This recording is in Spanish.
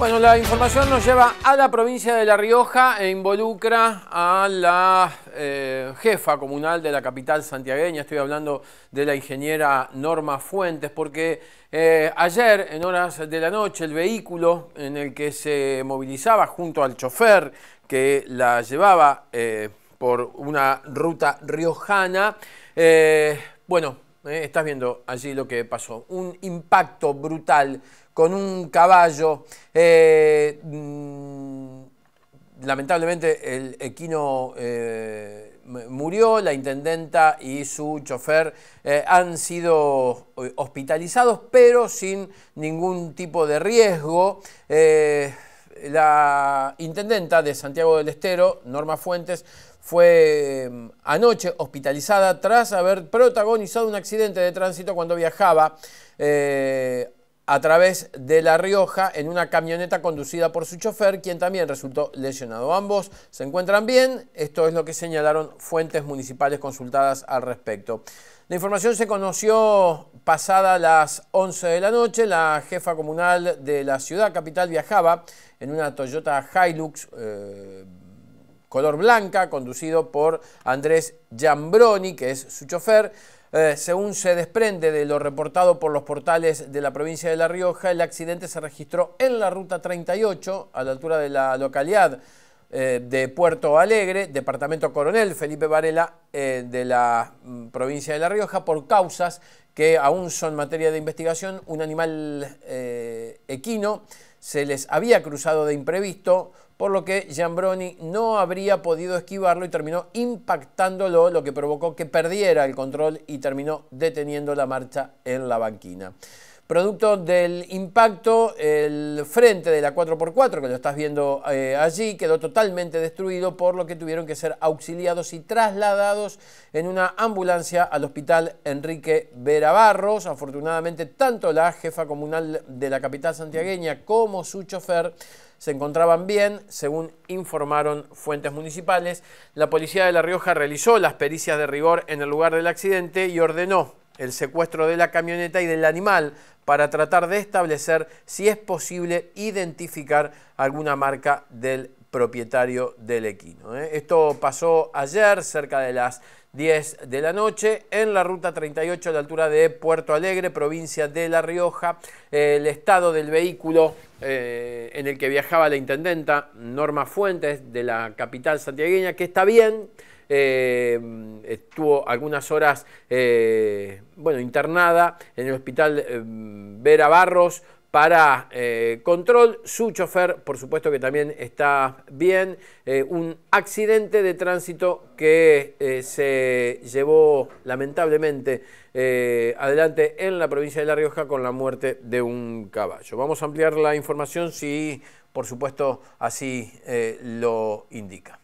Bueno, la información nos lleva a la provincia de La Rioja e involucra a la eh, jefa comunal de la capital santiagueña. Estoy hablando de la ingeniera Norma Fuentes, porque eh, ayer, en horas de la noche, el vehículo en el que se movilizaba junto al chofer que la llevaba eh, por una ruta riojana, bueno, ¿eh? estás viendo allí lo que pasó. Un impacto brutal con un caballo. Eh, mm, lamentablemente el equino eh, murió, la intendenta y su chofer han sido hospitalizados, pero sin ningún tipo de riesgo. La intendenta de Santiago del Estero, Norma Fuentes, fue mm, anoche hospitalizada tras haber protagonizado un accidente de tránsito cuando viajaba eh, a través de La Rioja en una camioneta conducida por su chofer, quien también resultó lesionado. Ambos se encuentran bien, esto es lo que señalaron fuentes municipales consultadas al respecto. La información se conoció pasada las 11 de la noche, la jefa comunal de la ciudad capital viajaba en una Toyota Hilux eh, color blanca, conducido por Andrés Giambroni, que es su chofer, eh, según se desprende de lo reportado por los portales de la provincia de La Rioja, el accidente se registró en la ruta 38, a la altura de la localidad eh, de Puerto Alegre, departamento coronel Felipe Varela eh, de la mm, provincia de La Rioja, por causas que aún son materia de investigación. Un animal equino se les había cruzado de imprevisto por lo que Giambroni no habría podido esquivarlo y terminó impactándolo, lo que provocó que perdiera el control y terminó deteniendo la marcha en la banquina. Producto del impacto, el frente de la 4x4, que lo estás viendo eh, allí, quedó totalmente destruido, por lo que tuvieron que ser auxiliados y trasladados en una ambulancia al hospital Enrique Vera Barros. Afortunadamente, tanto la jefa comunal de la capital santiagueña como su chofer se encontraban bien, según informaron fuentes municipales. La policía de La Rioja realizó las pericias de rigor en el lugar del accidente y ordenó el secuestro de la camioneta y del animal para tratar de establecer si es posible identificar alguna marca del propietario del equino. ¿eh? Esto pasó ayer cerca de las 10 de la noche en la ruta 38 a la altura de Puerto Alegre, provincia de La Rioja. El estado del vehículo eh, en el que viajaba la intendenta Norma Fuentes de la capital santiagueña, que está bien. Eh, estuvo algunas horas eh, bueno, internada en el hospital Vera Barros para eh, control. Su chofer, por supuesto que también está bien. Eh, un accidente de tránsito que eh, se llevó lamentablemente adelante en la provincia de La Rioja con la muerte de un caballo. Vamos a ampliar la información si, por supuesto, así lo indica.